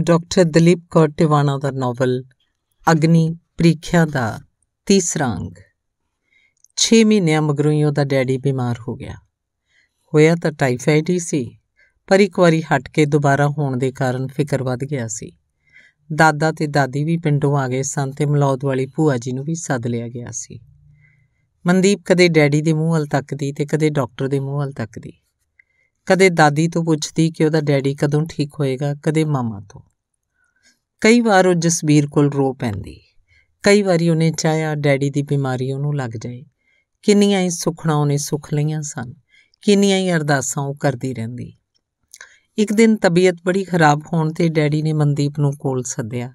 doctor Dalip Kaur Tiwana ਦਾ novel Agni Pariksha ਦਾ ਤੀਸਰਾ ਅੰਗ 6 ਮਹੀਨਿਆਂ ਮਗਰੋਂ ਹੀ ਉਹਦਾ ਡੈਡੀ ਬਿਮਾਰ ਹੋ ਗਿਆ ਹੋਇਆ ਤਾਂ ਟਾਈਫਾਈਡ ਹੀ ਸੀ ਪਰ ਇੱਕ ਵਾਰੀ ਹਟ ਕੇ ਦੁਬਾਰਾ ਹੋਣ ਦੇ ਕਾਰਨ ਫਿਕਰ ਵੱਧ ਗਿਆ ਸੀ ਦਾਦਾ ਤੇ ਦਾਦੀ ਵੀ ਪਿੰਡੋਂ ਆ ਗਏ ਸਨ ਤੇ ਮਲੌਦ ਵਾਲੀ ਭੂਆ ਜੀ ਨੂੰ ਵੀ ਸੱਦ ਲਿਆ ਗਿਆ ਸੀ ਮਨਦੀਪ ਕਦੇ ਡੈਡੀ ਦੇ ਮੂੰਹ ਹਲ ਤੱਕਦੀ ਤੇ ਕਦੇ ਡਾਕਟਰ ਦੇ ਮੂੰਹ ਹਲ ਤੱਕਦੀ ਕਦੇ ਦਾਦੀ ਤੋਂ ਪੁੱਛਦੀ ਕਿ ਉਹਦਾ ਡੈਡੀ ਕਦੋਂ ਠੀਕ ਹੋਏਗਾ ਕਦੇ ਮਾਮਾ ਤੋਂ ਕਈ ਵਾਰ ਉਹ ਜਸਬੀਰ ਕੋਲ ਰੋ ਪੈਂਦੀ ਕਈ ਵਾਰੀ ਉਹਨੇ ਚਾਹਿਆ ਡੈਡੀ ਦੀ ਬਿਮਾਰੀ ਉਹਨੂੰ ਲੱਗ ਜਾਏ ਕਿੰਨੀਆਂ ਹੀ ਸੁਖਣਾ ਉਹਨੇ ਸੁਖ ਲਈਆਂ ਸਨ ਕਿੰਨੀਆਂ ਹੀ ਅਰਦਾਸਾਂ ਉਹ ਕਰਦੀ ਰਹਿੰਦੀ ਇੱਕ ਦਿਨ ਤਬੀਅਤ ਬੜੀ ਖਰਾਬ ਹੋਣ ਤੇ ਡੈਡੀ ਨੇ ਮਨਦੀਪ ਨੂੰ ਕੋਲ ਸੱਦਿਆ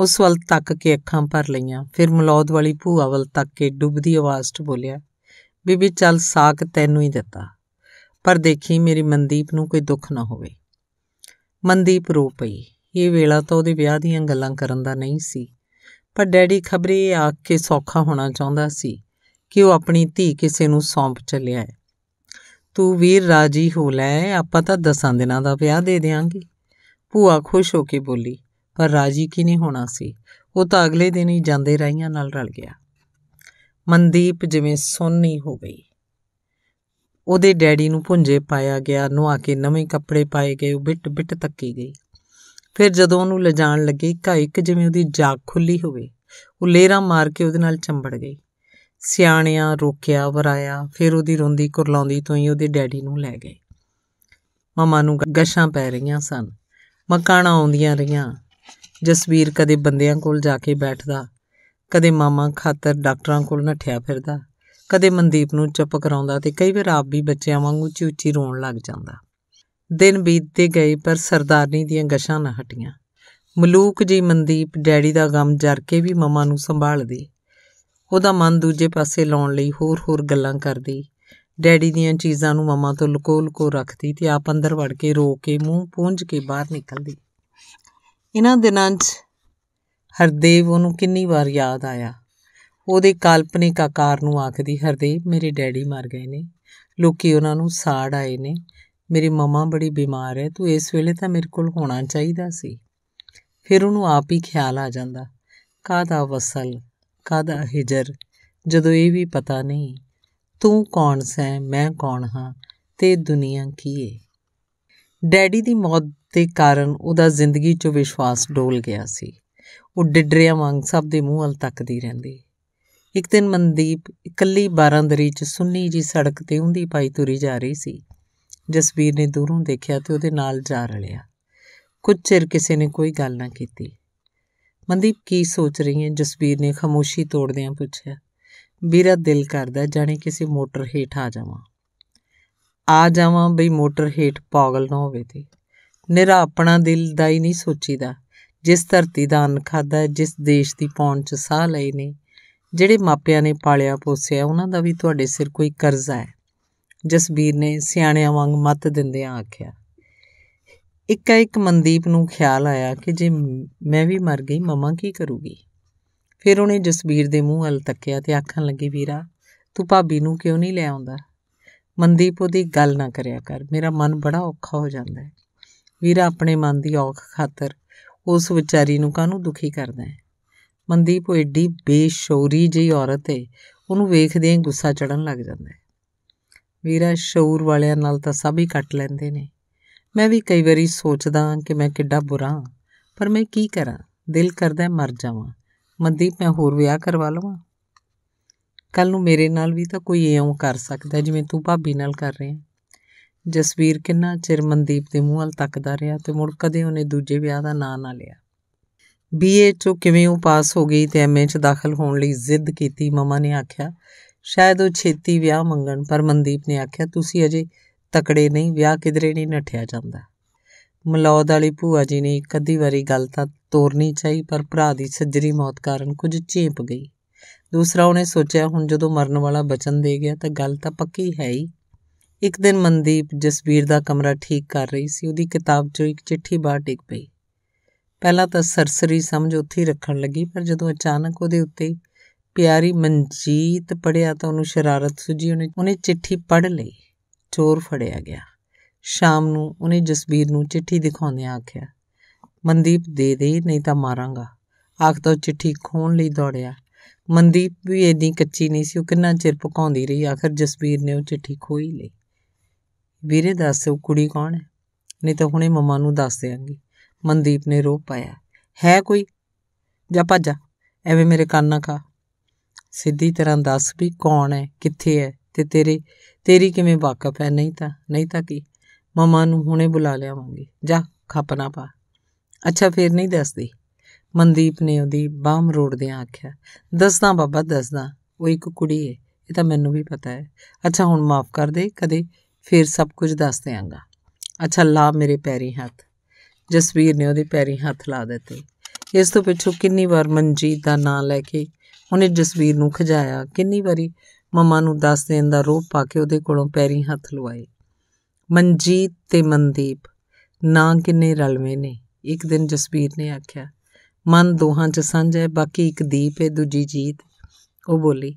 ਉਸ ਵੱਲ ਤੱਕ ਕੇ ਅੱਖਾਂ ਭਰ ਲਈਆਂ ਫਿਰ ਮਲੌਦ ਵਾਲੀ ਭੂਆ ਵੱਲ ਤੱਕ ਕੇ ਡੁੱਬਦੀ ਆਵਾਜ਼ 'ਚ ਬੋਲਿਆ ਬੀਬੀ ਚੱਲ ਸਾਕ ਤੈਨੂੰ ਹੀ ਦਿੱਤਾ ਪਰ ਦੇਖੀ ਮੇਰੀ ਮਨਦੀਪ ਨੂੰ ਕੋਈ ਦੁੱਖ ਨਾ ਹੋਵੇ ਮਨਦੀਪ ਰੋ ਪਈ ਇਹ ਵੇਲਾ ਤਾਂ ਉਹਦੇ ਵਿਆਹ ਦੀਆਂ ਗੱਲਾਂ ਕਰਨ ਦਾ ਨਹੀਂ ਸੀ ਪਰ ਡੈਡੀ ਖਬਰੇ ਆ ਕੇ ਸੌਖਾ ਹੋਣਾ ਚਾਹੁੰਦਾ ਸੀ ਕਿ ਉਹ ਆਪਣੀ ਧੀ ਕਿਸੇ ਨੂੰ ਸੌਂਪ ਚੱਲਿਆ ਹੈ ਤੂੰ ਵੀਰ ਰਾਜੀ ਹੋ ਲੈ ਆਪਾਂ ਤਾਂ ਦਸਾਂ ਦਿਨਾਂ ਦਾ ਵਿਆਹ ਦੇ ਦੇਾਂਗੇ ਭੂਆ ਖੁਸ਼ ਹੋ ਕੇ ਬੋਲੀ ਪਰ ਰਾਜੀ ਕੀ ਨਹੀਂ ਹੋਣਾ ਸੀ ਉਹ ਤਾਂ ਅਗਲੇ ਦਿਨ ਹੀ ਜਾਂਦੇ ਰਾਈਆਂ ਨਾਲ ਰਲ ਗਿਆ ਮਨਦੀਪ ਜਿਵੇਂ ਸੁੰਨੀ ਹੋ ਗਈ ਉਹਦੇ ਡੈਡੀ ਨੂੰ ਭੁੰਜੇ ਪਾਇਆ ਗਿਆ ਨਵਾ ਕੇ ਨਵੇਂ ਕੱਪੜੇ ਪਾਏ ਗਏ ਉਹ ਬਿੱਟ ਬਿੱਟ ਤੱਕੀ ਗਈ ਫਿਰ ਜਦੋਂ ਉਹਨੂੰ ਲਿਜਾਣ ਲੱਗੇ ਇੱਕ ਜਿਵੇਂ ਉਹਦੀ ਜਾਗ ਖੁੱਲੀ ਹੋਵੇ ਉਹ ਲੇਰਾ ਮਾਰ ਕੇ ਉਹਦੇ ਨਾਲ ਚੰਬੜ ਗਈ ਸਿਆਣਿਆਂ ਰੋਕਿਆ ਵਰਾਇਆ ਫਿਰ ਉਹਦੀ ਰੋਂਦੀ ਕੁਰਲਾਉਂਦੀ ਤੋਂ ਹੀ ਉਹਦੇ ਡੈਡੀ ਨੂੰ ਲੈ ਗਏ ਮਮਾ ਨੂੰ ਗਸ਼ਾਂ ਪੈ ਰਹੀਆਂ ਸਨ ਮਕਾਣਾ ਆਉਂਦੀਆਂ ਰਹੀਆਂ ਜਸਵੀਰ ਕਦੇ ਬੰਦਿਆਂ ਕੋਲ ਜਾ ਕੇ ਬੈਠਦਾ ਕਦੇ ਮਾਮਾ ਖਾਤਰ ਡਾਕਟਰਾਂ ਕੋਲ ਨੱਠਿਆ ਫਿਰਦਾ ਕਦੇ ਮਨਦੀਪ ਨੂੰ ਚੁੱਪ ਕਰਾਉਂਦਾ ਤੇ ਕਈ ਵਾਰ ਆਪ ਵੀ ਬੱਚਿਆਂ ਵਾਂਗ ਉੱਚੀ ਉੱਚੀ ਰੋਣ ਲੱਗ ਜਾਂਦਾ ਦਿਨ ਬੀਤਦੇ ਗਏ ਪਰ ਸਰਦਾਰਨੀ ਦੀਆਂ ਗਸ਼ਾਂ ਨਾ ਹਟੀਆਂ ਮਲੂਕ ਜੀ ਮਨਦੀਪ ਡੈਡੀ ਦਾ ਗਮ ਜਰ ਕੇ ਵੀ ਮਮਾ ਨੂੰ ਸੰਭਾਲਦੀ ਉਹਦਾ ਮਨ ਦੂਜੇ ਪਾਸੇ ਲਾਉਣ ਲਈ ਹੋਰ-ਹੋਰ ਗੱਲਾਂ ਕਰਦੀ ਡੈਡੀ ਦੀਆਂ ਚੀਜ਼ਾਂ ਨੂੰ ਮਮਾ ਤੋਂ ਲੁਕੋ-ਲੁਕੋ ਰੱਖਦੀ ਤੇ ਆਪ ਅੰਦਰ ਵੜ ਕੇ ਰੋ ਕੇ ਮੂੰਹ ਪੂੰਝ ਕੇ ਬਾਹਰ ਨਿਕਲਦੀ ਇਹਨਾਂ ਦਿਨਾਂ 'ਚ ਹਰਦੇਵ ਉਹਨੂੰ ਕਿੰਨੀ ਵਾਰ ਯਾਦ ਆਇਆ ਉਹਦੇ ਕਾਲਪਨਿਕ ਆਕਾਰ ਨੂੰ ਆਖਦੀ ਹਰਦੀਪ ਮੇਰੇ ਡੈਡੀ ਮਰ ਗਏ ਨੇ ਲੋਕੀ ਉਹਨਾਂ ਨੂੰ ਸਾੜ ਆਏ ਨੇ ਮੇਰੀ ਮਮਾ ਬੜੀ ਬਿਮਾਰ ਹੈ ਤੂੰ ਇਸ ਵੇਲੇ ਤਾਂ ਮੇਰੇ ਕੋਲ ਹੋਣਾ ਚਾਹੀਦਾ ਸੀ ਫਿਰ ਉਹਨੂੰ ਆਪ ਹੀ ਖਿਆਲ ਆ ਜਾਂਦਾ ਕਾਦਾ ਵਸਲ ਕਾਦਾ ਹਿਜਰ ਜਦੋਂ ਇਹ ਵੀ ਪਤਾ ਨਹੀਂ ਤੂੰ ਕੌਣ ਸੈਂ ਮੈਂ ਕੌਣ ਹਾਂ ਤੇ ਦੁਨੀਆ ਕੀ ਏ ਡੈਡੀ ਦੀ ਮੌਤ ਦੇ ਕਾਰਨ ਉਹਦਾ ਜ਼ਿੰਦਗੀ 'ਚ ਵਿਸ਼ਵਾਸ ਡੋਲ ਗਿਆ ਸੀ ਉਹ ਡਿਡਰਿਆਂ ਵਾਂਗ ਸਭ ਦੇ ਮੂੰਹ ਹਲ ਤੱਕਦੀ ਰਹਿੰਦੀ ਇੱਕ ਦਿਨ ਮਨਦੀਪ ਇਕੱਲੀ ਬਾਰਾਂਦਰੀ 'ਚ ਸੁੰਨੀ ਜੀ ਸੜਕ ਤੇ ਉਂਦੀ ਪਾਈ ਤੁਰੀ ਜਾ ਰਹੀ ਸੀ ਜਸਵੀਰ ਨੇ ਦੂਰੋਂ ਦੇਖਿਆ ਤੇ ਉਹਦੇ ਨਾਲ ਜਾ ਰਲਿਆ ਕੁਝ ਚਿਰ ਕਿਸੇ ਨੇ ਕੋਈ ਗੱਲ ਨਾ ਕੀਤੀ ਮਨਦੀਪ ਕੀ ਸੋਚ ਰਹੀ ਹੈ ਜਸਵੀਰ ਨੇ ਖਮੋਸ਼ੀ ਤੋੜਦਿਆਂ ਪੁੱਛਿਆ ਵੀਰਾ ਦਿਲ ਕਰਦਾ ਜਾਣੇ ਕਿਸੇ ਮੋਟਰ ਹੇਠ ਆ ਜਾਵਾਂ ਆ ਜਾਵਾਂ ਬਈ ਮੋਟਰ ਹੇਠ ਪਾਗਲ ਨਾ ਹੋਵੇ ਤੇ ਨਿਹਰਾ ਆਪਣਾ ਦਿਲ ਦਾ ਹੀ ਨਹੀਂ ਸੋਚੀਦਾ ਜਿਸ ਧਰਤੀ ਦਾ ਅੰਨ ਖਾਦਾ ਜਿਸ ਦੇਸ਼ ਦੀ ਪੌਣ ਚ ਸਾਹ ਲਈ ਨੇ ਜਿਹੜੇ ਮਾਪਿਆਂ ਨੇ ਪਾਲਿਆ ਪੋਸਿਆ ਉਹਨਾਂ ਦਾ ਵੀ ਤੁਹਾਡੇ ਸਿਰ ਕੋਈ ਕਰਜ਼ਾ ਹੈ ਜਸਬੀਰ ਨੇ ਸਿਆਣਿਆਂ ਵਾਂਗ ਮਤ ਦਿੰਦਿਆਂ ਆਖਿਆ ਇੱਕਾ ਇੱਕ ਮਨਦੀਪ ਨੂੰ ਖਿਆਲ ਆਇਆ ਕਿ ਜੇ ਮੈਂ ਵੀ ਮਰ ਗਈ ਮਮਾ ਕੀ ਕਰੂਗੀ ਫਿਰ ਉਹਨੇ ਜਸਬੀਰ ਦੇ ਮੂੰਹ ਵੱਲ ਤੱਕਿਆ ਤੇ ਆਖਣ ਲੱਗੀ ਵੀਰਾ ਤੂੰ ਭਾਬੀ ਨੂੰ ਕਿਉਂ ਨਹੀਂ ਲੈ ਆਉਂਦਾ ਮਨਦੀਪ ਉਹਦੀ ਗੱਲ ਨਾ ਕਰਿਆ ਕਰ ਮੇਰਾ ਮਨ ਬੜਾ ਔਖਾ ਹੋ ਜਾਂਦਾ ਹੈ ਵੀਰਾ ਆਪਣੇ ਮਨ ਦੀ ਔਖ ਖਾਤਰ ਉਸ ਵਿਚਾਰੀ ਨੂੰ ਕਾਹਨੂੰ ਦੁਖੀ ਕਰਦਾ ਹੈ ਮਨਦੀਪ ਉਹ ਏਡੀ ਬੇਸ਼ੌਰੀ ਜਿਹੀ ਔਰਤ ਹੈ ਉਹਨੂੰ ਵੇਖਦੇ ਹੀ ਗੁੱਸਾ ਚੜਨ ਲੱਗ ਜਾਂਦਾ ਹੈ ਵੀਰਾ ਸ਼ੌਰ ਵਾਲਿਆਂ ਨਾਲ ਤਾਂ ਸਭ ਹੀ ਕੱਟ ਲੈਂਦੇ ਨੇ ਮੈਂ ਵੀ ਕਈ ਵਾਰੀ ਸੋਚਦਾ ਕਿ ਮੈਂ ਕਿੱਡਾ ਬੁਰਾ ਪਰ ਮੈਂ ਕੀ ਕਰਾਂ ਦਿਲ ਕਰਦਾ ਮਰ ਜਾਵਾਂ ਮਨਦੀਪ ਮੈਂ ਹੋਰ ਵਿਆਹ ਕਰਵਾ ਲਵਾਂ ਕੱਲ ਨੂੰ ਮੇਰੇ ਨਾਲ ਵੀ ਤਾਂ ਕੋਈ ਐਉਂ ਕਰ ਸਕਦਾ ਜਿਵੇਂ ਤੂੰ ਭਾਬੀ ਨਾਲ ਕਰ ਰਿਹਾ ਹੈ ਜਸਵੀਰ ਕਿੰਨਾ ਚਿਰ ਮਨਦੀਪ ਦੇ ਮੂੰਹ ਵੱਲ ਤੱਕਦਾ ਰਿਹਾ ਤੇ ਮੁੜ ਕਦੇ ਉਹਨੇ ਦੂਜੇ ਵਿਆਹ ਦਾ ਨਾਂ ਨਾ ਲਿਆ ਬੀਏ ਚੋਂ ਕਿਵੇਂ ਉਹ ਪਾਸ ਹੋ ਗਈ ਤੇ ਐਮਏ 'ਚ ਦਾਖਲ ਹੋਣ ਲਈ ਜ਼ਿੱਦ ਕੀਤੀ ਮਮਾ ਨੇ ਆਖਿਆ ਸ਼ਾਇਦ ਉਹ ਛੇਤੀ ਵਿਆਹ ਮੰਗਣ ਪਰ ਮਨਦੀਪ ਨੇ ਆਖਿਆ ਤੁਸੀਂ ਅਜੇ ਤਕੜੇ ਨਹੀਂ ਵਿਆਹ ਕਿਧਰੇ ਨਹੀਂ ਨੱਠਿਆ ਜਾਂਦਾ ਮਲੌਦ ਵਾਲੀ ਭੂਆ ਜੀ ਨੇ ਇੱਕ ਅੱਧੀ ਵਾਰੀ ਗੱਲ ਤਾਂ ਤੋਰਨੀ ਚਾਹੀ ਪਰ ਭਰਾ ਦੀ ਸੱਜਰੀ ਮੌਤ ਕਾਰਨ ਕੁਝ ਝੇਪ ਗਈ ਦੂਸਰਾ ਉਹਨੇ ਸੋਚਿਆ ਹੁਣ ਜਦੋਂ ਮਰਨ ਵਾਲਾ ਬਚਨ ਦੇ ਗਿਆ ਤਾਂ ਗੱਲ ਤਾਂ ਪੱਕੀ ਹੈ ਹੀ ਇੱਕ ਦਿਨ ਮਨਦੀਪ ਜਸਵੀਰ ਦਾ ਕਮਰਾ ਠੀਕ ਕਰ ਰਹੀ ਸੀ ਉਹਦੀ ਕਿਤਾਬ 'ਚੋਂ ਇੱਕ ਚਿੱਠੀ ਬਾਹਰ ਡਿੱਗ ਪਈ ਪਹਿਲਾਂ ਤਾਂ ਸਰਸਰੀ ਸਮਝ ਉੱਥੇ ਹੀ ਰੱਖਣ ਲੱਗੀ ਪਰ ਜਦੋਂ ਅਚਾਨਕ ਉਹਦੇ ਉੱਤੇ ਪਿਆਰੀ ਮਨਜੀਤ ਪੜਿਆ ਤਾਂ ਉਹਨੂੰ ਸ਼ਰਾਰਤ ਸੁਝੀ ਉਹਨੇ ਉਹਨੇ ਚਿੱਠੀ ਪੜ ਲਈ ਚੋਰ ਫੜਿਆ ਗਿਆ ਸ਼ਾਮ ਨੂੰ ਉਹਨੇ ਜਸਬੀਰ ਨੂੰ ਚਿੱਠੀ ਦਿਖਾਉਂਦਿਆਂ ਆਖਿਆ ਮਨਦੀਪ ਦੇ ਦੇ ਨਹੀਂ ਤਾਂ ਮਾਰਾਂਗਾ ਆਖ ਤਾਂ ਚਿੱਠੀ ਖੋਣ ਲਈ ਦੌੜਿਆ ਮਨਦੀਪ ਵੀ ਇੰਨੀ ਕੱਚੀ ਨਹੀਂ ਸੀ ਉਹ ਕਿੰਨਾ ਚਿਰ ਪਕਾਉਂਦੀ ਰਹੀ ਆਖਰ ਜਸਬੀਰ ਨੇ ਉਹ ਚਿੱਠੀ ਖੋਈ ਲਈ ਵੀਰੇ ਦੱਸ ਉਹ ਕੁੜੀ ਕੌਣ ਹੈ ਨਹੀਂ ਤਾਂ ਹੁਣੇ ਮਮਾ ਨੂੰ ਦੱਸ ਦੇਾਂਗੀ ਮਨਦੀਪ ਨੇ ਰੋ ਪਾਇਆ ਹੈ ਕੋਈ ਜਾ ਭੱਜ ਐਵੇਂ ਮੇਰੇ ਕੰਨ ਨਾ ਖਾ ਸਿੱਧੀ ਤਰ੍ਹਾਂ ਦੱਸ ਵੀ ਕੌਣ ਹੈ ਕਿੱਥੇ ਹੈ ਤੇ ਤੇਰੇ ਤੇਰੀ ਕਿਵੇਂ ਵਾਕਫ ਹੈ ਨਹੀਂ ਤਾਂ ਨਹੀਂ ਤਾਂ ਕੀ ਮਮਾ ਨੂੰ ਹੁਣੇ ਬੁਲਾ ਲਿਆਵਾਂਗੇ ਜਾ ਖਾਪਨਾ ਪਾ ਅੱਛਾ ਫੇਰ ਨਹੀਂ ਦੱਸਦੀ ਮਨਦੀਪ ਨੇ ਉਹਦੀ ਬਾਹ ਮਰੋੜਦਿਆਂ ਆਖਿਆ ਦੱਸਦਾ ਬਾਬਾ ਦੱਸਦਾ ਉਹ ਇੱਕ ਕੁੜੀ ਹੈ ਇਹ ਤਾਂ ਮੈਨੂੰ ਵੀ ਪਤਾ ਹੈ ਅੱਛਾ ਹੁਣ ਮਾਫ ਕਰ ਦੇ ਕਦੇ ਫੇਰ ਸਭ ਕੁਝ ਦੱਸ ਦਿਆਂਗਾ ਅੱਛਾ ਲਾ ਮੇਰੇ ਪੈਰੀ ਹੱਥ ਜਸਵੀਰ ਨੇ ਉਹਦੇ ਪੈਰੀ ਹੱਥ ਲਾ ਦਿੱਤੇ ਇਸ ਤੋਂ ਪਿੱਛੋਂ ਕਿੰਨੀ ਵਾਰ ਮਨਜੀਤ ਦਾ ਨਾਂ ਲੈ ਕੇ ਉਹਨੇ ਜਸਵੀਰ ਨੂੰ ਖਜਾਇਆ ਕਿੰਨੀ ਵਾਰੀ ਮਮਾ ਨੂੰ ਦੱਸ ਦੇਣ ਦਾ ਰੋਪ ਪਾ ਕੇ ਉਹਦੇ ਕੋਲੋਂ ਪੈਰੀ ਹੱਥ ਲਵਾਏ ਮਨਜੀਤ ਤੇ ਮਨਦੀਪ ਨਾਂ ਕਿੰਨੇ ਰਲਵੇਂ ਨੇ ਇੱਕ ਦਿਨ ਜਸਵੀਰ ਨੇ ਆਖਿਆ ਮਨ ਦੋਹਾਂ 'ਚ ਸਾਂਝਾ ਹੈ ਬਾਕੀ ਇੱਕ ਦੀਪ ਹੈ ਦੂਜੀ ਜੀਤ ਉਹ ਬੋਲੀ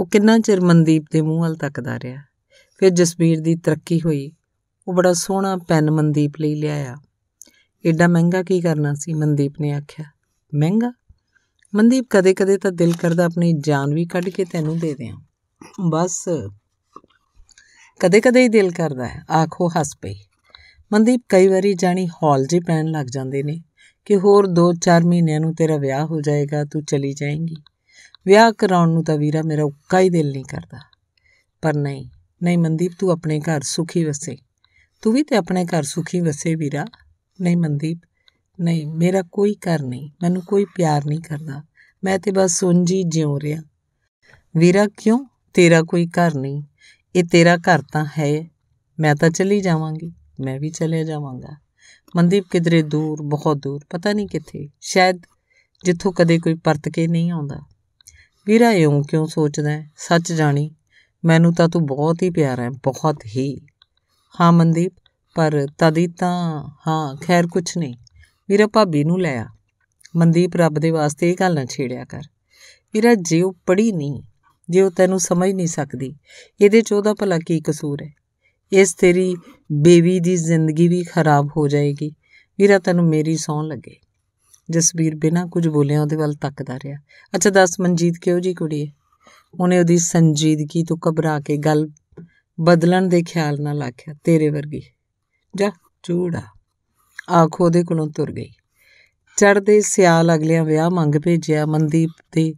ਉਹ ਕਿੰਨਾ ਚਿਰ ਮਨਦੀਪ ਦੇ ਮੂੰਹ ਹਲ ਤੱਕਦਾ ਰਿਹਾ ਫਿਰ ਜਸਵੀਰ ਦੀ ਤਰੱਕੀ ਹੋਈ ਉਹ ਬੜਾ ਸੋਹਣਾ ਪੈਨ ਮਨਦੀਪ ਲਈ ਲਿਆਇਆ ਇੱਡਾ ਮਹਿੰਗਾ ਕੀ ਕਰਨਾ ਸੀ ਮਨਦੀਪ ਨੇ ਆਖਿਆ ਮਹਿੰਗਾ ਮਨਦੀਪ ਕਦੇ-ਕਦੇ ਤਾਂ ਦਿਲ ਕਰਦਾ ਆਪਣੀ ਜਾਨ ਵੀ ਕੱਢ ਕੇ ਤੈਨੂੰ ਦੇ ਦਿਆਂ ਬਸ ਕਦੇ-ਕਦੇ ਹੀ ਦਿਲ ਕਰਦਾ ਹੈ ਆਖੋ ਹੱਸ ਪਈ ਮਨਦੀਪ ਕਈ ਵਾਰੀ ਜਾਣੀ ਹੌਲ ਜੇ ਪੈਣ ਲੱਗ ਜਾਂਦੇ ਨੇ ਕਿ ਹੋਰ 2-4 ਮਹੀਨਿਆਂ ਨੂੰ ਤੇਰਾ ਵਿਆਹ ਹੋ ਜਾਏਗਾ ਤੂੰ ਚਲੀ ਜਾਏਂਗੀ ਵਿਆਹ ਕਰਾਉਣ ਨੂੰ ਤਾਂ ਵੀਰਾ ਮੇਰਾ ਉੱਕਾ ਹੀ ਦਿਲ ਨਹੀਂ ਕਰਦਾ ਪਰ ਨਹੀਂ ਨਹੀਂ ਮਨਦੀਪ ਤੂੰ ਆਪਣੇ ਘਰ ਸੁਖੀ ਵਸੇ ਤੂੰ ਵੀ ਤੇ ਆਪਣੇ ਘਰ ਸੁਖੀ ਵਸੇ ਵੀਰਾ ਨਹੀਂ ਮਨਦੀਪ ਨਹੀਂ ਮੇਰਾ ਕੋਈ ਘਰ ਨਹੀਂ ਮੈਨੂੰ ਕੋਈ ਪਿਆਰ ਨਹੀਂ ਕਰਦਾ ਮੈਂ ਤੇ ਬਸ ਸੁੰਜੀ ਜਿਉ ਰਿਆ ਵੀਰਾ ਕਿਉਂ ਤੇਰਾ ਕੋਈ ਘਰ ਨਹੀਂ ਇਹ ਤੇਰਾ ਘਰ ਤਾਂ ਹੈ ਮੈਂ ਤਾਂ ਚਲੀ ਜਾਵਾਂਗੀ ਮੈਂ ਵੀ ਚਲੇ ਜਾਵਾਂਗਾ ਮਨਦੀਪ ਕਿਧਰੇ ਦੂਰ ਬਹੁਤ ਦੂਰ ਪਤਾ ਨਹੀਂ ਕਿੱਥੇ ਸ਼ਾਇਦ ਜਿੱਥੋਂ ਕਦੇ ਕੋਈ ਪਰਤ ਕੇ ਨਹੀਂ ਆਉਂਦਾ ਵੀਰਾ ਇਉਂ ਕਿਉਂ ਸੋਚਦਾ ਹੈ ਸੱਚ ਜਾਣੀ ਮੈਨੂੰ ਤਾਂ ਤੂੰ ਬਹੁਤ ਹੀ ਪਿਆਰਾ ਹੈ ਬਹੁਤ ਹੀ ਹਾਂ ਮਨਦੀਪ ਪਰ ਤਦੀ ਤਾਂ ਹਾਂ ਖੈਰ ਕੁਛ ਨਹੀਂ ਮੇਰਾ ਭਾਬੀ ਨੂੰ ਲਿਆ ਮਨਦੀਪ ਰੱਬ ਦੇ ਵਾਸਤੇ ਇਹ ਗੱਲ ਨਾ ਛੇੜਿਆ ਕਰ ਮੇਰਾ ਜੇ ਪੜੀ ਨਹੀਂ ਜੇ ਉਹ ਤੈਨੂੰ ਸਮਝ ਨਹੀਂ ਸਕਦੀ ਇਹਦੇ 'ਚ ਉਹਦਾ ਭਲਾ ਕੀ ਕਸੂਰ ਹੈ ਇਸ ਤੇਰੀ ਬੇਬੀ ਦੀ ਜ਼ਿੰਦਗੀ ਵੀ ਖਰਾਬ ਹੋ ਜਾਏਗੀ ਮੇਰਾ ਤੈਨੂੰ ਮੇਰੀ ਸੌਂ ਲੱਗੇ ਜਸਵੀਰ ਬਿਨਾ ਕੁਝ ਬੋਲਿਆ ਉਹਦੇ ਵੱਲ ਤੱਕਦਾ ਰਿਹਾ ਅੱਛਾ ਦੱਸ ਮਨਜੀਤ ਕਿਉਂ ਜੀ ਕੁੜੀ ਹੈ ਉਹਨੇ ਉਹਦੀ ਸੰਜੀਦਗੀ ਤੋਂ ਘਬਰਾ ਕੇ ਗੱਲ ਬਦਲਣ ਦੇ ਖਿਆਲ ਨਾਲ ਆਖਿਆ ਤੇਰੇ ਵਰਗੀ ਜਾ ਚੂੜਾ ਆਖੋ ਦੇ ਕੋਲੋਂ ਤੁਰ ਗਈ ਚੜਦੇ ਸਿਆਲ ਅਗਲਿਆਂ ਵਿਆਹ ਮੰਗ ਭੇਜਿਆ ਮਨਦੀਪ ਤੇ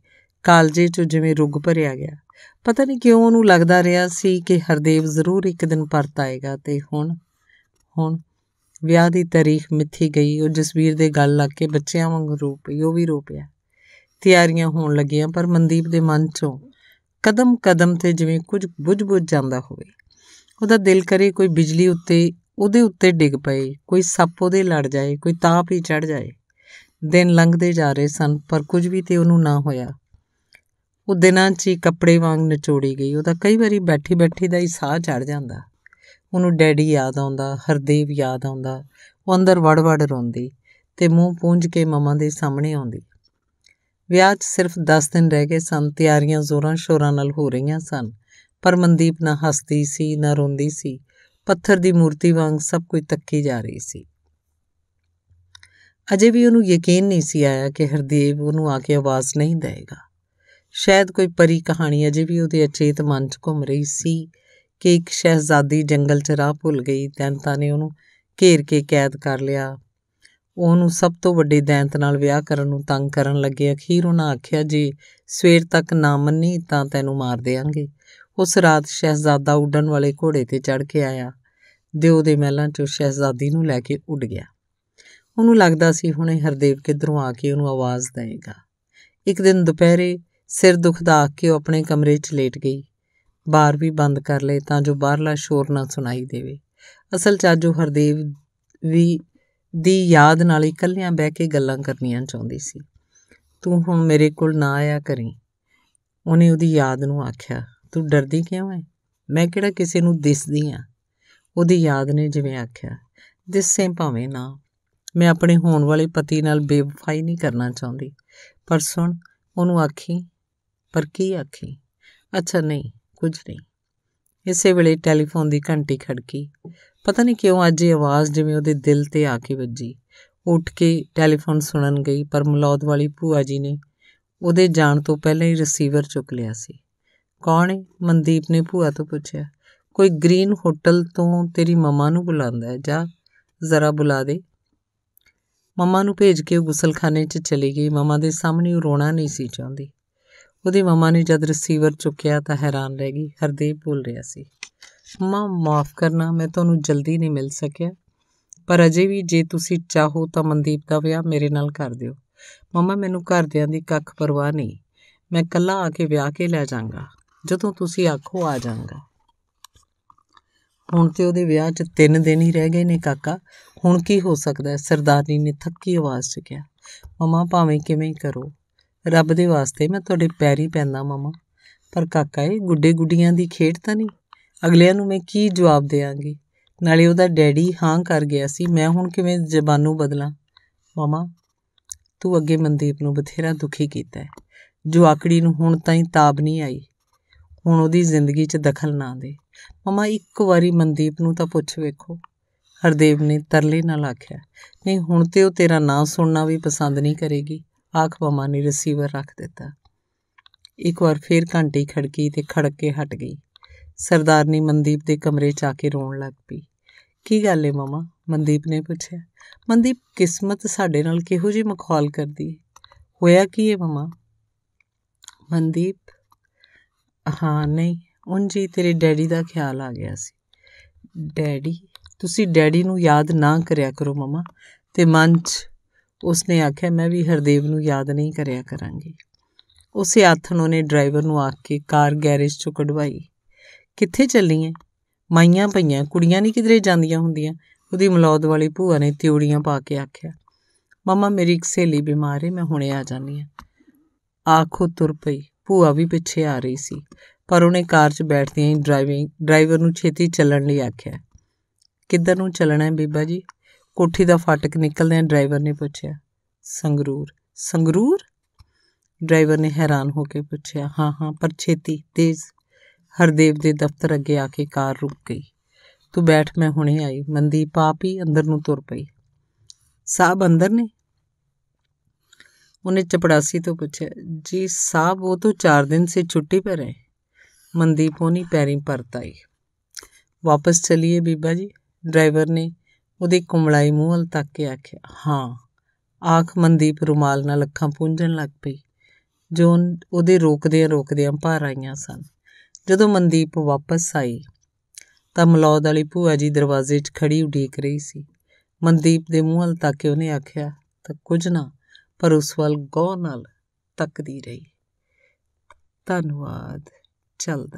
ਕਾਲਜੇ 'ਚ ਜਿਵੇਂ ਰੁੱਗ ਭਰਿਆ ਗਿਆ ਪਤਾ ਨਹੀਂ ਕਿਉਂ ਉਹਨੂੰ ਲੱਗਦਾ ਰਿਹਾ ਸੀ ਕਿ ਹਰਦੇਵ ਜ਼ਰੂਰ ਇੱਕ ਦਿਨ ਪਰਤ ਆਏਗਾ ਤੇ ਹੁਣ ਹੁਣ ਵਿਆਹ ਦੀ ਤਾਰੀਖ ਮਿੱਥੀ ਗਈ ਉਹ ਜਸਵੀਰ ਦੇ ਗੱਲ ਲੱਗ ਕੇ ਬੱਚਿਆਂ ਵਾਂਗ ਰੋ ਪਈ ਉਹ ਵੀ ਰੋ ਪਿਆ ਤਿਆਰੀਆਂ ਹੋਣ ਲੱਗੀਆਂ ਪਰ ਮਨਦੀਪ ਦੇ ਮਨ 'ਚੋਂ ਕਦਮ ਕਦਮ ਤੇ ਜਿਵੇਂ ਕੁਝ ਬੁਝ ਬੁਝ ਜਾਂਦਾ ਹੋਵੇ ਉਹਦਾ ਦਿਲ ਕਰੇ ਕੋਈ ਬਿਜਲੀ ਉੱਤੇ ਉਹਦੇ ਉੱਤੇ ਡਿੱਗ ਪਏ ਕੋਈ ਸੱਪ ਉਹਦੇ ਲੜ ਜਾਏ ਕੋਈ ਤਾਪ ਹੀ ਚੜ ਜਾਏ ਦਿਨ ਲੰਘਦੇ ਜਾ ਰਹੇ ਸਨ ਪਰ ਕੁਝ ਵੀ ਤੇ ਉਹਨੂੰ ਨਾ ਹੋਇਆ ਉਹ ਦਿਨਾਂ 'ਚ ਹੀ ਕੱਪੜੇ ਵਾਂਗ ਨਚੋੜੀ ਗਈ ਉਹਦਾ ਕਈ ਵਾਰੀ ਬੈਠੀ ਬੈਠੀ ਦਾ ਹੀ ਸਾਹ ਚੜ ਜਾਂਦਾ ਉਹਨੂੰ ਡੈਡੀ ਯਾਦ ਆਉਂਦਾ ਹਰਦੇਵ ਯਾਦ ਆਉਂਦਾ ਉਹ ਅੰਦਰ ਵੜ-ਵੜ ਰੋਂਦੀ ਤੇ ਮੂੰਹ ਪੂੰਝ ਕੇ ਮਮਾ ਦੇ ਸਾਹਮਣੇ ਆਉਂਦੀ ਵਿਆਹ 'ਚ ਸਿਰਫ 10 ਦਿਨ ਰਹਿ ਗਏ ਸਨ ਤਿਆਰੀਆਂ ਜ਼ੋਰਾਂ ਸ਼ੋਰਾਂ ਨਾਲ ਹੋ ਰਹੀਆਂ ਸਨ ਪਰ ਮਨਦੀਪ ਨਾ ਹੱਸਦੀ ਸੀ ਨਾ ਰੋਂਦੀ ਸੀ ਪੱਥਰ ਦੀ ਮੂਰਤੀ ਵਾਂਗ ਸਭ ਕੁਝ ਤੱਕੀ ਜਾ ਰਹੀ ਸੀ ਅਜੇ ਵੀ ਉਹਨੂੰ ਯਕੀਨ ਨਹੀਂ ਸੀ ਆਇਆ ਕਿ ਹਰਦੇਵ ਉਹਨੂੰ ਆ ਕੇ ਆਵਾਜ਼ ਨਹੀਂ ਦੇਵੇਗਾ ਸ਼ਾਇਦ ਕੋਈ ਪਰੀ ਕਹਾਣੀ ਅਜੇ ਵੀ ਉਹਦੇ ਅਚੇਤ ਮਨ 'ਚ ਘੁੰਮ ਰਹੀ ਸੀ ਕਿ ਇੱਕ ਸ਼ਹਿਜ਼ਾਦੀ ਜੰਗਲ 'ਚ ਰਾਹ ਭੁੱਲ ਗਈ ਦੈਂਤਾਂ ਨੇ ਉਹਨੂੰ ਘੇਰ ਕੇ ਕੈਦ ਕਰ ਲਿਆ ਉਹਨੂੰ ਸਭ ਤੋਂ ਵੱਡੇ ਦੈਂਤ ਨਾਲ ਵਿਆਹ ਕਰਨ ਨੂੰ ਤੰਗ ਕਰਨ ਲੱਗੇ ਅਖੀਰ ਉਹਨਾਂ ਆਖਿਆ ਜੀ ਸਵੇਰ ਤੱਕ ਨਾ ਮੰਨੀ ਤਾਂ ਤੈਨੂੰ ਮਾਰ ਦੇਾਂਗੇ ਉਸ ਰਾਤ ਸ਼ਹਿਜ਼ਾਦਾ ਉੱਡਣ ਵਾਲੇ ਘੋੜੇ ਤੇ ਚੜ ਕੇ ਆਇਆ ਦਿਓ ਦੇ ਮਹਿਲਾਂ 'ਚੋਂ ਸ਼ਹਿਜ਼ਾਦੀ ਨੂੰ ਲੈ ਕੇ ਉੱਡ ਗਿਆ ਉਹਨੂੰ ਲੱਗਦਾ ਸੀ ਹੁਣੇ ਹਰਦੇਵ ਕਿਧਰੋਂ ਆ ਕੇ ਉਹਨੂੰ ਆਵਾਜ਼ ਦੇਵੇਗਾ ਇੱਕ ਦਿਨ ਦੁਪਹਿਰੇ ਸਿਰ ਦੁਖਦਾ ਆ ਕੇ ਉਹ ਆਪਣੇ ਕਮਰੇ 'ਚ ਲੇਟ ਗਈ ਬਾਰ ਵੀ ਬੰਦ ਕਰ ਲਏ ਤਾਂ ਜੋ ਬਾਹਰਲਾ ਸ਼ੋਰ ਨਾ ਸੁਣਾਈ ਦੇਵੇ ਅਸਲ 'ਚ ਅੱਜ ਉਹ ਹਰਦੇਵ ਵੀ ਦੀ ਯਾਦ ਨਾਲ ਇਕੱਲਿਆਂ ਬਹਿ ਕੇ ਗੱਲਾਂ ਕਰਨੀਆਂ ਚਾਹੁੰਦੀ ਸੀ ਤੂੰ ਹੁਣ ਮੇਰੇ ਕੋਲ ਨਾ ਆਇਆ ਕਰੀ ਉਹਨੇ ਉਹਦੀ ਯਾਦ ਨੂੰ ਆਖਿਆ ਤੂੰ ਡਰਦੀ ਕਿਉਂ ਹੈ ਮੈਂ ਕਿਹੜਾ ਕਿਸੇ ਨੂੰ ਦਿਸਦੀ ਆ ਉਹਦੀ ਯਾਦ ਨੇ ਜਿਵੇਂ ਆਖਿਆ ਦਿਸੇ ਭਾਵੇਂ ਨਾ ਮੈਂ ਆਪਣੇ ਹੋਣ ਵਾਲੇ ਪਤੀ ਨਾਲ ਬੇਵਫਾਈ ਨਹੀਂ ਕਰਨਾ ਚਾਹੁੰਦੀ ਪਰ ਸੁਣ ਉਹਨੂੰ ਆਖੀ ਪਰ ਕੀ ਆਖੀ ਅੱਛਾ ਨਹੀਂ ਕੁਝ ਨਹੀਂ ਇਸੇ ਵੇਲੇ ਟੈਲੀਫੋਨ ਦੀ ਘੰਟੀ ਖੜਕੀ ਪਤਾ ਨਹੀਂ ਕਿਉਂ ਅੱਜ ਇਹ ਆਵਾਜ਼ ਜਿਵੇਂ ਉਹਦੇ ਦਿਲ ਤੇ ਆ ਕੇ ਵੱਜੀ ਉੱਠ ਕੇ ਟੈਲੀਫੋਨ ਸੁਣਨ ਗਈ ਪਰ ਮਲੌਦ ਵਾਲੀ ਭੂਆ ਜੀ ਨੇ ਉਹਦੇ ਜਾਣ ਤੋਂ ਪਹਿਲਾਂ ਹੀ ਰਿਸੀਵਰ ਚੁੱਕ ਲਿਆ ਸੀ ਕੌਣ ਹੈ ਮਨਦੀਪ ਨੇ ਭੂਆ ਤੋਂ ਪੁੱਛਿਆ ਕੋਈ ਗ੍ਰੀਨ ਹੋਟਲ ਤੋਂ ਤੇਰੀ ਮਮਾ ਨੂੰ ਬੁਲਾਉਂਦਾ ਹੈ ਜਾ ਜ਼ਰਾ ਬੁਲਾ ਦੇ ਮਮਾ ਨੂੰ ਭੇਜ ਕੇ ਉਹ ਗੁਸਲਖਾਨੇ 'ਚ ਚਲੀ ਗਈ ਮਮਾ ਦੇ ਸਾਹਮਣੇ ਉਹ ਰੋਣਾ ਨਹੀਂ ਸੀ ਚਾਹੁੰਦੀ ਉਹਦੀ ਮਮਾ ਨੇ ਜਦ ਰਿਸੀਵਰ ਚੁੱਕਿਆ ਤਾਂ ਹੈਰਾਨ ਰਹਿ ਗਈ ਹਰਦੀਪ ਬੋਲ ਰਿਹਾ ਸੀ ਮਮਾ ਮਾਫ ਕਰਨਾ ਮੈਂ ਤੁਹਾਨੂੰ ਜਲਦੀ ਨਹੀਂ ਮਿਲ ਸਕਿਆ ਪਰ ਅਜੇ ਵੀ ਜੇ ਤੁਸੀਂ ਚਾਹੋ ਤਾਂ ਮਨਦੀਪ ਦਾ ਵਿਆਹ ਮੇਰੇ ਨਾਲ ਕਰ ਦਿਓ ਮਮਾ ਮੈਨੂੰ ਘਰਦਿਆਂ ਦੀ ਕੱਖ ਪਰਵਾਹ ਨਹੀਂ ਮੈਂ ਕੱਲਾ ਆ ਕੇ ਵਿਆਹ ਕੇ ਲੈ ਜਾਵਾਂਗਾ ਜਦੋਂ ਤੁਸੀਂ ਆਖੋ ਆ ਜਾਵਾਂਗਾ ਹੁਣ ਤੇ ਉਹਦੇ ਵਿਆਹ 'ਚ 3 ਦਿਨ ਹੀ ਰਹਿ ਗਏ ਨੇ ਕਾਕਾ ਹੁਣ ਕੀ ਹੋ ਸਕਦਾ ਸਰਦਾਰਨੀ ਨੇ ਥੱਕੀ ਆਵਾਜ਼ 'ਚ ਕਿਹਾ ਮਮਾ ਭਾਵੇਂ ਕਿਵੇਂ ਕਰੋ ਰੱਬ ਦੇ ਵਾਸਤੇ ਮੈਂ ਤੁਹਾਡੇ ਪੈਰੀ ਪੈਂਦਾ ਮਮਾ ਪਰ ਕਾਕਾ ਇਹ ਗੁੱਡੇ ਗੁੱਡੀਆਂ ਦੀ ਖੇਡ ਤਾਂ ਨਹੀਂ ਅਗਲਿਆਂ ਨੂੰ ਮੈਂ ਕੀ ਜਵਾਬ ਦੇਵਾਂਗੀ ਨਾਲੇ ਉਹਦਾ ਡੈਡੀ ਹਾਂ ਕਰ ਗਿਆ ਸੀ ਮੈਂ ਹੁਣ ਕਿਵੇਂ ਨੂੰ ਬਦਲਾਂ ਮਮਾ ਤੂੰ ਅੱਗੇ ਮਨਦੀਪ ਨੂੰ ਬਥੇਰਾ ਦੁਖੀ ਕੀਤਾ ਜੋ ਆਕੜੀ ਨੂੰ ਹੁਣ ਤਾਈਂ ਤਾਬ ਨਹੀਂ ਆਈ ਹੁਣ ਉਹਦੀ ਜ਼ਿੰਦਗੀ 'ਚ ਦਖਲ ਨਾ ਦੇ ਮਮਾ ਇੱਕ ਵਾਰੀ ਮਨਦੀਪ ਨੂੰ ਤਾਂ ਪੁੱਛ ਵੇਖੋ ਹਰਦੇਵ ਨੇ ਤਰਲੇ ਨਾਲ ਆਖਿਆ ਨਹੀਂ ਹੁਣ ਤੇ ਉਹ ਤੇਰਾ ਨਾਂ ਸੁਣਨਾ ਵੀ ਪਸੰਦ ਨਹੀਂ ਕਰੇਗੀ ਆਖ ਮਮਾ ਨੇ ਰਿਸੀਵਰ ਰੱਖ ਦਿੱਤਾ ਇੱਕ ਵਾਰ ਫੇਰ ਘੰਟੀ ਖੜਕੀ ਤੇ ਖੜਕ ਕੇ ਹਟ ਗਈ ਸਰਦਾਰਨੀ ਮਨਦੀਪ ਦੇ ਕਮਰੇ 'ਚ ਆ ਕੇ ਰੋਣ ਲੱਗ ਪਈ ਕੀ ਗੱਲ ਏ ਮਮਾ ਮਨਦੀਪ ਨੇ ਪੁੱਛਿਆ ਮਨਦੀਪ ਕਿਸਮਤ ਸਾਡੇ ਨਾਲ ਕਿਹੋ ਜਿਹੀ ਮਖੌਲ ਕਰਦੀ ਹੋਇਆ ਕੀ ਏ ਮਮਾ ਮਨਦੀਪ ਹਾਂ ਨਹੀਂ ਉਂਝ ਜੀ ਤੇਰੇ ਡੈਡੀ ਦਾ ਖਿਆਲ ਆ ਗਿਆ ਸੀ ਡੈਡੀ ਤੁਸੀਂ ਡੈਡੀ ਨੂੰ ਯਾਦ ਨਾ ਕਰਿਆ ਕਰੋ ਮਮਾ ਤੇ ਮਨ 'ਚ ਉਸਨੇ ਆਖਿਆ ਮੈਂ ਵੀ ਹਰਦੇਵ ਨੂੰ ਯਾਦ ਨਹੀਂ ਕਰਿਆ ਕਰਾਂਗੀ ਉਸੇ ਆਥਣ ਉਹਨੇ ਡਰਾਈਵਰ ਨੂੰ ਆਖ ਕੇ ਕਾਰ ਗੈਰੇਜ 'ਚੋਂ ਕਢਵਾਈ ਕਿੱਥੇ ਚੱਲੀ ਐ ਮਾਈਆਂ ਪਈਆਂ ਕੁੜੀਆਂ ਨਹੀਂ ਕਿਧਰੇ ਜਾਂਦੀਆਂ ਹੁੰਦੀਆਂ ਉਹਦੀ ਮਲੌਦ ਵਾਲੀ ਭੂਆ ਨੇ ਤਿਉੜੀਆਂ ਪਾ ਕੇ ਆਖਿਆ ਮਮਾ ਮੇਰੀ ਇੱਕ ਸਹੇਲੀ ਬਿਮਾਰ ਹੈ ਮੈਂ ਹੁਣੇ ਆ ਜਾਨੀ ਆ ਆਖੋ ਤੁਰ ਪਈ ਭੂਆ ਵੀ ਪਿੱਛੇ ਆ ਰਹੀ ਸੀ ਪਰ ਉਹਨੇ ਕਾਰ 'ਚ ਬੈਠਦਿਆਂ ਹੀ ਡਰਾਈਵਿੰਗ ਡਰਾਈਵਰ ਨੂੰ ਛੇਤੀ ਚੱਲਣ ਲਈ ਆਖਿਆ ਕਿੱਧਰ ਨੂੰ ਚੱਲਣਾ ਹੈ ਬੀਬਾ ਜੀ ਕੋਠੀ ਦਾ ਫਾਟਕ ਨਿਕਲਦਿਆਂ ਡਰਾਈਵਰ ਨੇ ਪੁੱਛਿਆ ਸੰਗਰੂਰ ਸੰਗਰੂਰ ਡਰਾਈਵਰ ਨੇ ਹੈਰਾਨ ਹੋ ਕੇ ਪੁੱਛਿਆ ਹਾਂ ਹਾਂ ਪਰ ਛੇਤੀ ਤੇਜ਼ ਹਰਦੇਵ ਦੇ ਦਫ਼ਤਰ ਅੱਗੇ ਆ ਕੇ ਕਾਰ ਰੁਕ ਗਈ ਤੂੰ ਬੈਠ ਮੈਂ ਹੁਣੇ ਆਈ ਮੰਦੀਪ ਆਪ ਹੀ ਅੰਦਰ ਨੂੰ ਤੁਰ ਪਈ ਸਾਹਿਬ ਅੰਦਰ ਨੇ ਉਹਨੇ ਚਪੜਾਸੀ ਤੋਂ ਪੁੱਛਿਆ ਜੀ ਸਾਹਿਬ ਉਹ ਤੋਂ चार ਦਿਨ ਸੇ ਛੁੱਟੀ ਪਰ ਹੈ ਮਨਦੀਪ होनी ਪੈਰੀਂ परत आई ਵਾਪਸ ਚਲੀਏ ਬੀਬਾ ਜੀ ਡਰਾਈਵਰ ਨੇ ਉਹਦੇ ਕੁਮਲਾਈ ਮੂੰਹ ਹਲ ਤੱਕ ਕੇ ਆਖਿਆ ਹਾਂ ਆਖ ਮਨਦੀਪ ਰੁਮਾਲ ਨਾਲ ਅੱਖਾਂ ਪੂੰਝਣ ਲੱਗ ਪਈ ਜੋ ਉਹਦੇ ਰੋਕਦਿਆਂ ਰੋਕਦਿਆਂ ਭਾਰ ਆਈਆਂ ਸਨ ਜਦੋਂ ਮਨਦੀਪ ਵਾਪਸ ਆਈ ਤਾਂ ਮਲੌਦ ਵਾਲੀ ਭੂਆ ਜੀ ਦਰਵਾਜ਼ੇ 'ਚ ਖੜੀ ਉਡੀਕ ਰਹੀ ਸੀ ਮਨਦੀਪ ਦੇ ਮੂੰਹ ਹਲ ਤੱਕ ਕੇ ਉਹਨੇ ਆਖਿਆ ਤਾਂ ਕੁਝ ਨਾ ਪਰ ਉਸ ਵੱਲ ਗੌਰ ਨਾਲ ਤੱਕਦੀ ਰਹੀ ਧੰਨਵਾਦ ਚੱਲਦਾ